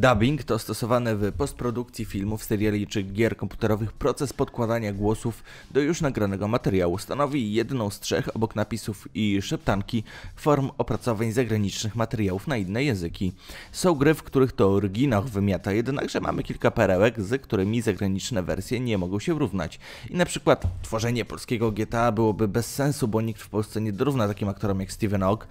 Dubbing to stosowany w postprodukcji filmów, seriali czy gier komputerowych proces podkładania głosów do już nagranego materiału. Stanowi jedną z trzech, obok napisów i szeptanki, form opracowań zagranicznych materiałów na inne języki. Są gry, w których to oryginał wymiata, jednakże mamy kilka perełek, z którymi zagraniczne wersje nie mogą się równać. I na przykład tworzenie polskiego GTA byłoby bez sensu, bo nikt w Polsce nie dorówna takim aktorom jak Steven Ogg.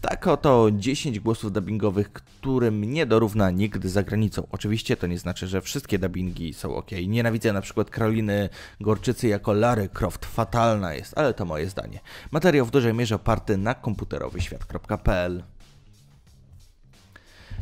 Tak oto 10 głosów dubbingowych, którym nie dorówna nigdy za granicą. Oczywiście to nie znaczy, że wszystkie dubbingi są ok. Nienawidzę na przykład Karoliny Gorczycy jako Lary Croft. Fatalna jest, ale to moje zdanie. Materiał w dużej mierze oparty na komputerowy świat.pl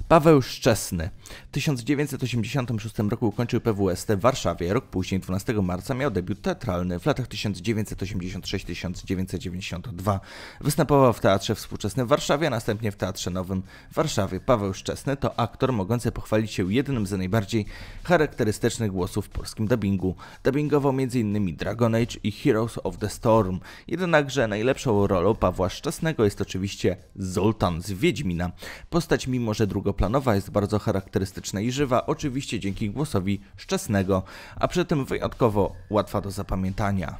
Paweł Szczesny. W 1986 roku ukończył PWST w Warszawie. Rok później, 12 marca, miał debiut teatralny. W latach 1986-1992 występował w Teatrze Współczesnym w Warszawie, a następnie w Teatrze Nowym w Warszawie. Paweł Szczesny to aktor mogący pochwalić się jednym z najbardziej charakterystycznych głosów w polskim dubbingu. Dubbingował m.in. Dragon Age i Heroes of the Storm. Jednakże najlepszą rolą Pawła Szczesnego jest oczywiście Zoltan z Wiedźmina. Postać, mimo że drugo planowa jest bardzo charakterystyczna i żywa, oczywiście dzięki głosowi szczesnego, a przy tym wyjątkowo łatwa do zapamiętania.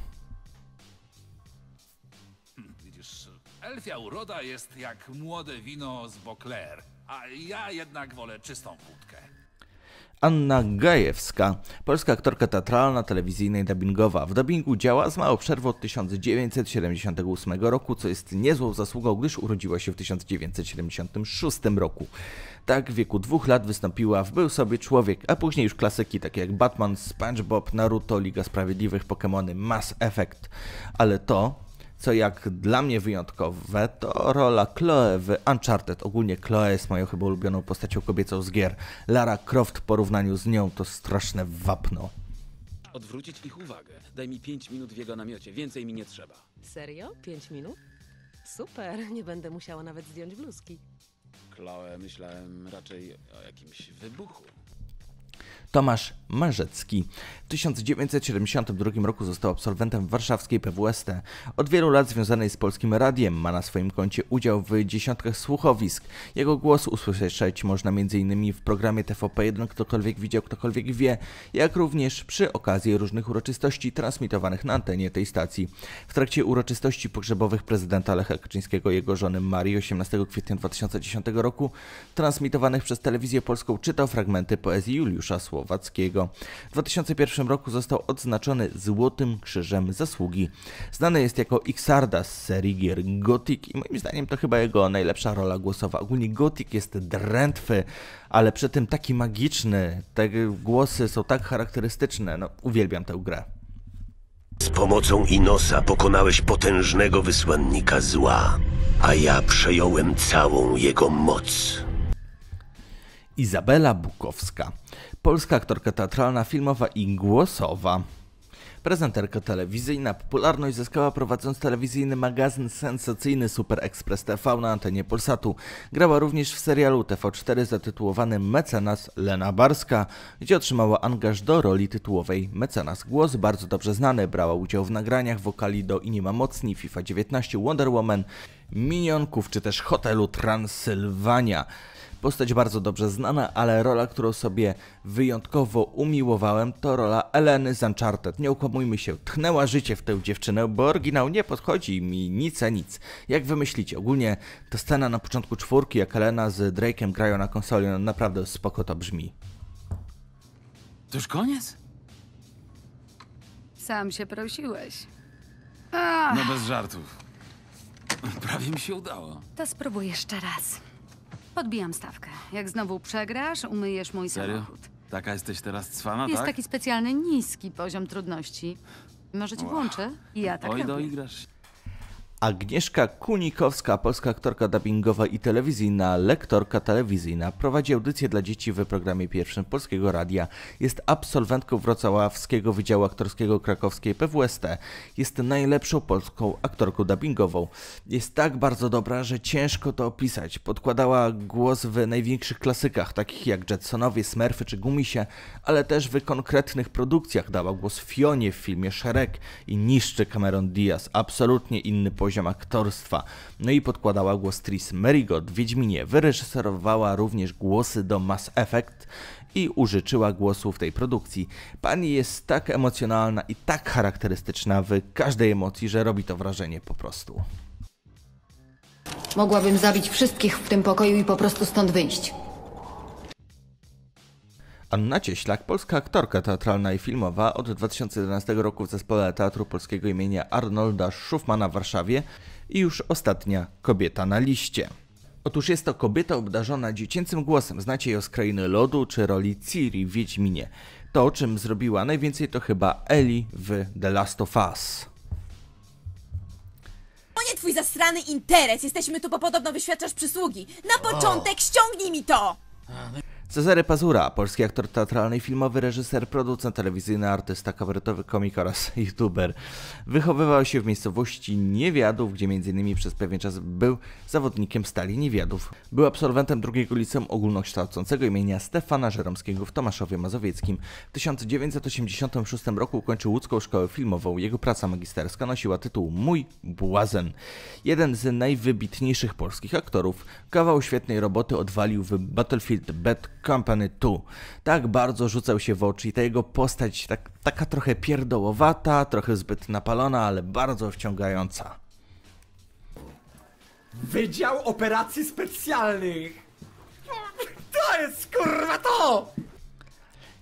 Widzisz, elfia uroda jest jak młode wino z Bokler, a ja jednak wolę czystą wódkę. Anna Gajewska, polska aktorka teatralna, telewizyjna i dubbingowa. W dubbingu działa z małą przerwą od 1978 roku, co jest niezłą zasługą, gdyż urodziła się w 1976 roku. Tak w wieku dwóch lat wystąpiła w Był sobie człowiek, a później już klasyki takie jak Batman, SpongeBob, Naruto, Liga Sprawiedliwych, Pokémony, Mass Effect. Ale to co jak dla mnie wyjątkowe, to rola Chloe w Uncharted. Ogólnie Chloe jest moją chyba ulubioną postacią kobiecą z gier. Lara Croft w porównaniu z nią to straszne wapno. Odwrócić ich uwagę. Daj mi 5 minut w jego namiocie, więcej mi nie trzeba. Serio? 5 minut? Super, nie będę musiała nawet zdjąć bluzki. Chloe, myślałem raczej o jakimś wybuchu. Tomasz Marzecki. W 1972 roku został absolwentem warszawskiej PWST. Od wielu lat związanej z Polskim Radiem ma na swoim koncie udział w dziesiątkach słuchowisk. Jego głos usłyszeć można m.in. w programie TVP1 Ktokolwiek widział, ktokolwiek wie, jak również przy okazji różnych uroczystości transmitowanych na antenie tej stacji. W trakcie uroczystości pogrzebowych prezydenta Lecha Kaczyńskiego i jego żony Marii 18 kwietnia 2010 roku transmitowanych przez telewizję polską czytał fragmenty poezji Juliusza Słowa. Słowackiego. W 2001 roku został odznaczony Złotym Krzyżem Zasługi. Znany jest jako Xarda z serii gier Gothic i moim zdaniem to chyba jego najlepsza rola głosowa. Ogólnie Gothic jest drętwy, ale przy tym taki magiczny. Te głosy są tak charakterystyczne. No, uwielbiam tę grę. Z pomocą Inosa pokonałeś potężnego wysłannika zła, a ja przejąłem całą jego moc. Izabela Bukowska polska aktorka teatralna, filmowa i głosowa. Prezenterka telewizyjna, popularność zyskała prowadząc telewizyjny magazyn sensacyjny Super Express TV na antenie Polsatu. Grała również w serialu TV4 zatytułowanym Mecenas Lena Barska, gdzie otrzymała angaż do roli tytułowej Mecenas. Głos bardzo dobrze znany, brała udział w nagraniach wokali do Inima Mocni, FIFA 19, Wonder Woman, Minionków czy też Hotelu Transylwania. Postać bardzo dobrze znana, ale rola, którą sobie wyjątkowo umiłowałem, to rola Eleny z Uncharted. Nie ukłamujmy się, tchnęła życie w tę dziewczynę, bo oryginał nie podchodzi mi nic a nic. Jak wymyślić? Ogólnie ta scena na początku czwórki, jak Elena z Drake'em grają na konsoli, no naprawdę spoko to brzmi. To już koniec? Sam się prosiłeś. No Ach, No bez żartów. Prawie mi się udało. to spróbuj jeszcze raz. Podbijam stawkę. Jak znowu przegrasz, umyjesz mój Serio? samochód. Taka jesteś teraz cwana, Jest tak? taki specjalny niski poziom trudności. Może ci Ła. włączę? Ja tak Oj, robię. doigrasz się. Agnieszka Kunikowska, polska aktorka dubbingowa i telewizyjna, lektorka telewizyjna, prowadzi audycje dla dzieci w programie pierwszym Polskiego Radia. Jest absolwentką Wrocławskiego Wydziału Aktorskiego Krakowskiej PWST. Jest najlepszą polską aktorką dubbingową. Jest tak bardzo dobra, że ciężko to opisać. Podkładała głos w największych klasykach, takich jak Jetsonowie, Smurfy czy Gumisie, ale też w konkretnych produkcjach. Dała głos Fionie w filmie Szereg i niszczy Cameron Diaz. Absolutnie inny poziom poziom aktorstwa. No i podkładała głos Tris Merigot. w Wiedźminie. Wyreżyserowała również głosy do Mass Effect i użyczyła głosu w tej produkcji. Pani jest tak emocjonalna i tak charakterystyczna w każdej emocji, że robi to wrażenie po prostu. Mogłabym zabić wszystkich w tym pokoju i po prostu stąd wyjść. Anna Cieślak, polska aktorka teatralna i filmowa, od 2011 roku w zespole Teatru Polskiego imienia Arnolda Szufmana w Warszawie i już ostatnia kobieta na liście. Otóż jest to kobieta obdarzona dziecięcym głosem, znacie ją z Krainy Lodu czy roli Ciri w Wiedźminie. To, o czym zrobiła najwięcej, to chyba Ellie w The Last of Us. To nie twój zasrany interes, jesteśmy tu, bo podobno wyświadczasz przysługi. Na początek ściągnij mi to! No Cezary Pazura, polski aktor teatralny i filmowy, reżyser, producent telewizyjny, artysta, kabaretowy, komik oraz youtuber. Wychowywał się w miejscowości Niewiadów, gdzie m.in. przez pewien czas był zawodnikiem Stali Niewiadów. Był absolwentem drugiego liceum ogólnokształcącego imienia Stefana Żeromskiego w Tomaszowie Mazowieckim. W 1986 roku ukończył łódzką szkołę filmową. Jego praca magisterska nosiła tytuł Mój Błazen. Jeden z najwybitniejszych polskich aktorów. Kawał świetnej roboty odwalił w Battlefield Bad Company 2. Tak bardzo rzucał się w oczy i ta jego postać tak, taka trochę pierdołowata, trochę zbyt napalona, ale bardzo wciągająca. Wydział Operacji Specjalnych! To jest kurwa to!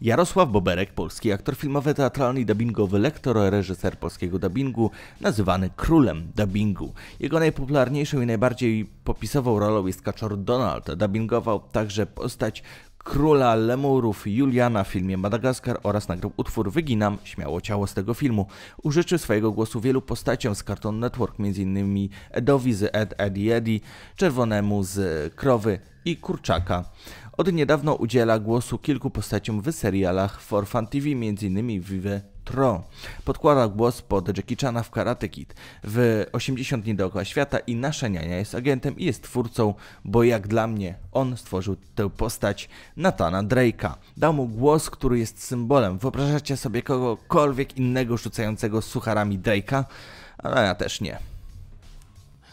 Jarosław Boberek, polski aktor filmowy, teatralny i dubbingowy, lektor, reżyser polskiego dubbingu, nazywany królem dubbingu. Jego najpopularniejszą i najbardziej popisową rolą jest kaczor Donald. Dubbingował także postać króla lemurów Juliana w filmie Madagaskar oraz nagrał utwór Wyginam śmiało ciało z tego filmu. Użyczył swojego głosu wielu postaciom z Cartoon Network, m.in. Edowi z Ed, Eddie, Eddie, Czerwonemu z Krowy i Kurczaka. Od niedawno udziela głosu kilku postaciom w serialach For Fun TV, m.in. Vive Tro. Podkładał głos pod Jackie Chana w Karate Kid, w 80 dni dookoła świata i nasza niania jest agentem i jest twórcą, bo jak dla mnie on stworzył tę postać Natana Drake'a. Dał mu głos, który jest symbolem. Wyobrażacie sobie kogokolwiek innego rzucającego sucharami Drake'a? Ale ja też nie.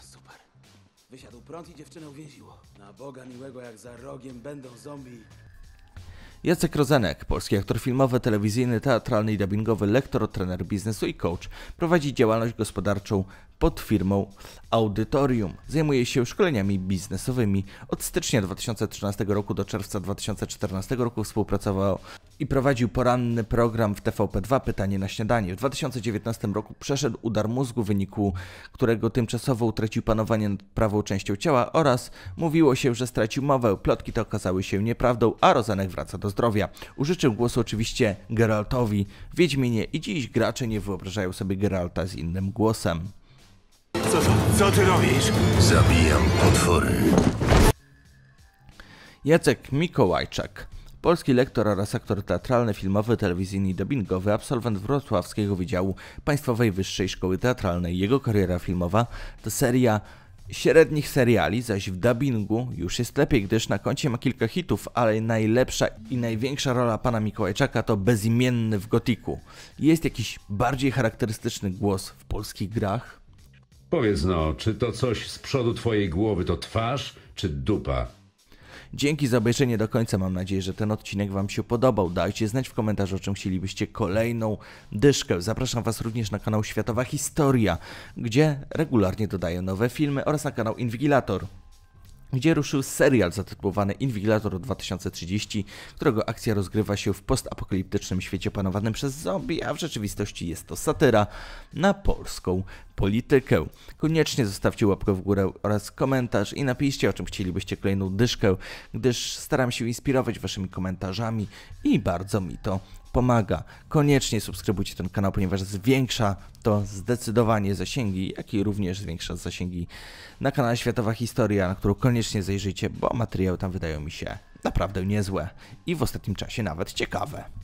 Super. Wysiadł prąd i dziewczynę uwięziło. Na Boga miłego jak za rogiem będą zombie Jacek Rozenek, polski aktor filmowy, telewizyjny, teatralny i dubbingowy, lektor, trener biznesu i coach, prowadzi działalność gospodarczą pod firmą Audytorium. Zajmuje się szkoleniami biznesowymi. Od stycznia 2013 roku do czerwca 2014 roku współpracował i prowadził poranny program w TVP2 Pytanie na śniadanie. W 2019 roku przeszedł udar mózgu, w wyniku którego tymczasowo utracił panowanie nad prawą częścią ciała oraz mówiło się, że stracił mowę. Plotki te okazały się nieprawdą, a Rozenek wraca do zdrowia. Użyczył głosu oczywiście Geraltowi, Wiedźminie i dziś gracze nie wyobrażają sobie Geralta z innym głosem. Co, co, co ty robisz? Zabijam potwory. Jacek Mikołajczak. Polski lektor oraz aktor teatralny, filmowy, telewizyjny i dubbingowy, absolwent Wrocławskiego Wydziału Państwowej Wyższej Szkoły Teatralnej. Jego kariera filmowa to seria średnich seriali, zaś w dubbingu już jest lepiej, gdyż na koncie ma kilka hitów, ale najlepsza i największa rola pana Mikołajczaka to bezimienny w gotiku. Jest jakiś bardziej charakterystyczny głos w polskich grach? Powiedz no, czy to coś z przodu twojej głowy to twarz czy dupa? Dzięki za obejrzenie do końca. Mam nadzieję, że ten odcinek Wam się podobał. Dajcie znać w komentarzu, o czym chcielibyście kolejną dyszkę. Zapraszam Was również na kanał Światowa Historia, gdzie regularnie dodaję nowe filmy oraz na kanał Inwigilator gdzie ruszył serial zatytułowany Inwigilator 2030, którego akcja rozgrywa się w postapokaliptycznym świecie panowanym przez zombie, a w rzeczywistości jest to satyra na polską politykę. Koniecznie zostawcie łapkę w górę oraz komentarz i napiszcie o czym chcielibyście kolejną dyszkę, gdyż staram się inspirować waszymi komentarzami i bardzo mi to pomaga. Koniecznie subskrybujcie ten kanał, ponieważ zwiększa to zdecydowanie zasięgi, jak i również zwiększa zasięgi na kanale Światowa Historia, na którą koniecznie zajrzyjcie, bo materiały tam wydają mi się naprawdę niezłe i w ostatnim czasie nawet ciekawe.